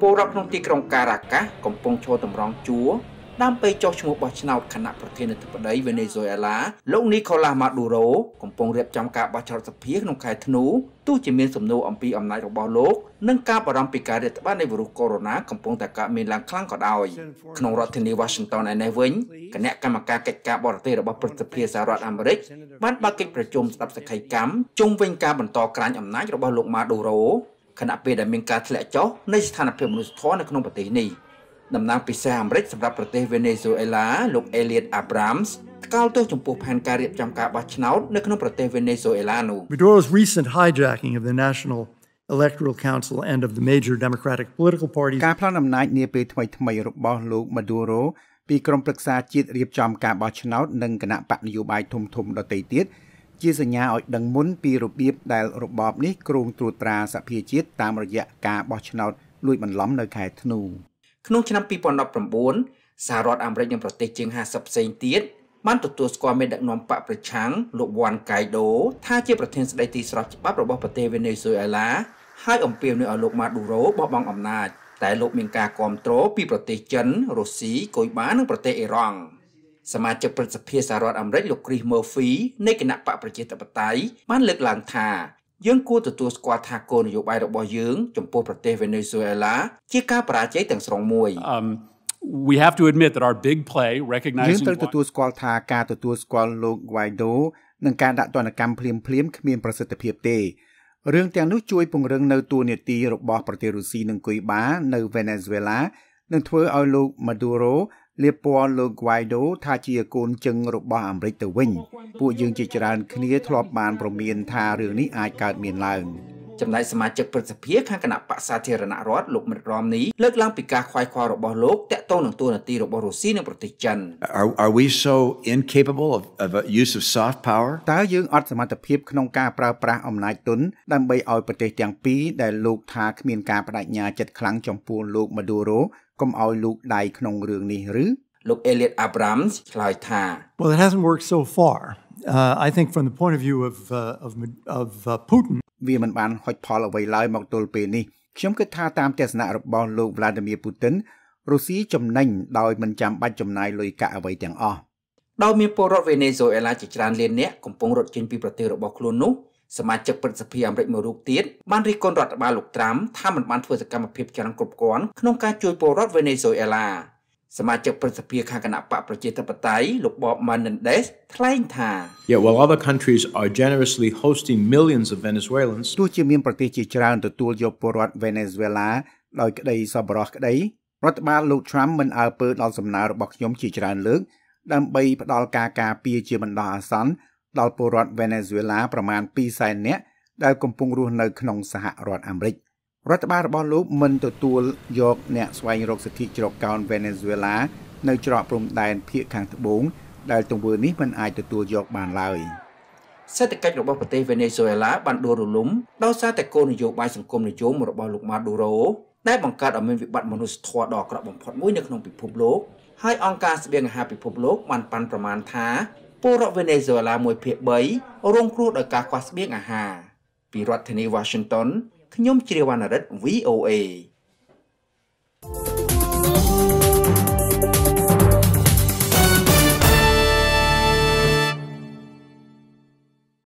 ពលរដ្ឋក្នុងទីក្រុងការ៉ាកាសកំពុងឈរតម្រង់ជួរដើម្បីចោះឈ្មោះបោះឆ្នោតគណៈប្រធានាធិបតីវេណេស៊ុយអាឡាលោកនីកូឡាម៉ាឌូរ៉ូកំពុងរៀបចំការបោះឆ្នោតសភាក្នុងខែធ្នូទោះជាមានសំណួរអំពីអំណាចរបស់លោកនិងការបារម្ភពីការរាតត្បាតនៃវីរុសកូវីដ -19 កំពុងតែកើតមានឡើងខ្លាំងក៏ដោយក្នុងរដ្ឋធានី Washington ឯនេះវិញគណៈកម្មការកិច្ចការបរទេសរបស់ប្រសិទ្ធភាពសហរដ្ឋអាមេរិកបានបើកកិច្ចប្រជុំស្ដាប់សក្ខីកម្មជុំវិញការបន្តក្រាញអំណាចរបស់លោកម៉ាឌូរ៉ូខណៈពេលដែលមានការធ្លាក់ចុះនៃស្ថានភាពមនុស្សធម៌នៅក្នុងប្រទេសនេះតំណាងពិសេសអាមេរិកសម្រាប់ប្រទេសវេណេស៊ុយអេឡាលោក Elliot Abrams ថ្កោលទោសចំពោះផែនការរៀបចំការបោះឆ្នោតនៅក្នុងប្រទេសវេណេស៊ុយអេឡានោះ Maduro's recent hijacking of the national Electoral Council and of the major democratic political parties ការផ្លន់អំណាចនាពេលថ្មីថ្មីរបស់លោក Maduro ពីក្រុមប្រឹក្សាជាតិរៀបចំការបោះឆ្នោតនិងគណៈបកនយោបាយធំធំដទៃទៀតជាសញ្ញាឲ្យដឹងមុនពីរបៀបដែលរបបនេះគ្រោងត្រួតត្រាសភាជាតិតាមរយៈការបោះឆ្នោត លួចបន្លំ នៅ ខែធ្នូក្នុងឆ្នាំ2019សហរដ្ឋអាមេរិកនិងប្រទេស ជាង50ផ្សេងទៀតបានទទួលស្គាល់មេដឹកនាំបកប្រឆាំងលោកវ៉ាន់កៃដូ ថាជា ប្រធានស្ដីទីស្របច្បាប់របស់ប្រទេសវេណេស៊ុយអេឡាហើយអំពាវនាវឲ្យលោកម៉ាឌូរ៉ូបោះបង់អំណាចតែលោកមានការគ្រប់គ្រងពីប្រទេសចិនរុស្ស៊ីកុយបានិងប្រទេសអ៊ីរ៉ង់សមាជិកព្រឹទ្ធសភាសហរដ្ឋអាមេរិកលោក Chris Murphy នៃគណៈបកប្រជាធិបតេយ្យបានលើកឡើងថាយើងគួរទទួលស្គាល់ថាគោលនយោបាយរបស់យើងចំពោះប្រទេសវេណេស៊ុយអេឡាជាការបរាជ័យទាំងស្រុងមួយ um we have to admit that our big play recognizing យើងត្រូវទទួលស្គាល់ថាការទទួលស្គាល់លោក Guaido និងការដាក់ទណ្ឌកម្មភ្លាមភ្លាមគ្មានប្រសិទ្ធភាពទេរឿងទាំងនោះជួយពង្រឹងនៅទួលនីតិរបស់ប្រទេសរុស្ស៊ីនិងគុយបានៅវេណេស៊ុយអេឡានិងធ្វើឲ្យលោក Maduro លៀបពណ៌លោក Guaido ថាជាកូនជឹងរបស់អាមេរិកទៅវិញ ពួកយើងជាច្រើនគ្នាធ្លាប់បានប្រមាន ថារឿងនេះអាចកើតមានឡើងចំណែកសមាជិកព្រឹទ្ធសភាខាងគណៈបក្សសាធារណរដ្ឋលោកមិត្តរមនីលើកឡើងពីការខ្វាយខ្វល់របស់លោកតាក់ទងនឹងទូនាទីរបស់រុស្ស៊ីនិងប្រទេសចិន Are we so incapable of, of use of soft power តើយើងអត់សមត្ថភាព ក្នុងការប្រើប្រាស់អំណាចទុនដើម្បីឲ្យប្រទេសទាំងពីរដែលលោកថាគ្មានការបដិញ្ញាចិត្តខ្លាំងចំពោះលោកម៉ាឌូរ៉ូកុំឲ្យលូកដៃក្នុងរឿងនេះឬលោក Elliot Abrams ឆ្លើយថា Well it hasn't worked so far uh, I think from the point of view of uh, of of uh, Putin វាមិនបានហុចផលអ្វីឡើយមកទល់ពេលនេះខ្ញុំគិតថាតាមទស្សនៈរបស់លោក Vladimir Putin រុស្ស៊ីចំណេញដោយមិនចាំបាច់ចំណាយលុយកាក់អ្វីទាំងអស់ដោយមានពលរដ្ឋវេណេស៊ុយអេឡាជាច្រើនលាននាក់កំពុងរត់ចេញពីប្រទេសរបស់ខ្លួននោះសមាជិកព្រឹទ្ធសភាអាមេរិកមួយរូបទៀតបានរិះគន់រដ្ឋបាលលោកត្រាំថាមិនបានធ្វើសកម្មភាពច្រើនគ្រប់គ្រាន់ក្នុងការជួយពលរដ្ឋវេណេស៊ុយអេឡាសមាជិកព្រឹទ្ធសភាខាងគណៈបកប្រជាធិបតេយ្យលោក Bob Menendez ថ្លែងថា Yeah while other countries are generously hosting millions of Venezuelans ទោះជាមានប្រទេសជាច្រើនទទួលយកពលរដ្ឋវេណេស៊ុយអេឡា ដោយក្តីសប្បុរសក្តីរដ្ឋបាលលោក Trump មិនអើពើដល់សំណើរបស់ខ្ញុំជាច្រើនលើកដើម្បីផ្ដល់ការការពារជាបណ្ដោះអាសន្នដល់ពលរដ្ឋវេណេស៊ុយឡាប្រមាណ200,000នាក់ដែលកំពុងរស់នៅក្នុងសហរដ្ឋអាមេរិករដ្ឋបាលរបស់លោកមិនទទួលយកអ្នកស្វែងរកសិទ្ធិជ្រកកោនវេណេស៊ុយឡានៅច្រកព្រំដែនភៀកខាងត្បូងដែលទង្វើនេះមិនអាចទទួលយកបានឡើយ។សេដ្ឋកិច្ចរបស់ប្រទេសវេណេស៊ុយអេឡាបានដួលរលំដោយសារតែគោលនយោបាយសង្គមនិយមរបស់លោកម៉ាដូរ៉ូដែលបង្កើតឲ្យមានវិបត្តិមនុស្សធម៌ដ៏អាក្រក់បំផុតមួយនៅក្នុងពិភពលោកហើយអង្គការស្បៀងអាហារពិភពលោកបានប៉ាន់ប្រមាណថាពលរដ្ឋវេណេស៊ុយអាឡាមួយភាគ3រងគ្រោះដោយការខ្វះស្បៀងអាហារពីរដ្ឋធានី Washington ខ្ញុំជ្រាវណ្ណរិទ្ធ VOA